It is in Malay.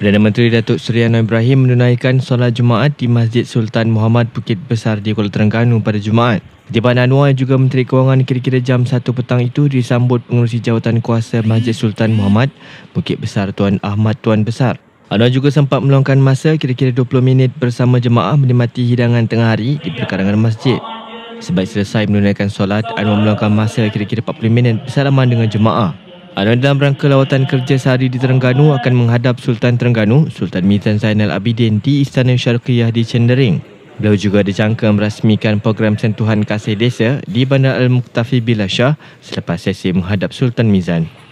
Perdana Menteri Datuk Seri Anwar Ibrahim menunaikan solat Jumaat di Masjid Sultan Muhammad Bukit Besar di Kuala Terengganu pada Jumaat. Ketibaan Anwar yang juga Menteri Kewangan kira-kira jam 1 petang itu disambut pengurusi jawatan kuasa Masjid Sultan Muhammad Bukit Besar Tuan Ahmad Tuan Besar. Anwar juga sempat meluangkan masa kira-kira 20 minit bersama jemaah menikmati hidangan tengah hari di perkarangan masjid. Sebaik selesai menunaikan solat, Anwar meluangkan masa kira-kira 40 minit bersalaman dengan jemaah. Anwar dalam rangka lawatan kerja sehari di Terengganu akan menghadap Sultan Terengganu, Sultan Mizan Zainal Abidin di Istana Syarqiyah di Cendering. Beliau juga dicangka merasmikan program sentuhan kasih desa di Bandar Al-Muqtafi Bilashah selepas sesi menghadap Sultan Mizan.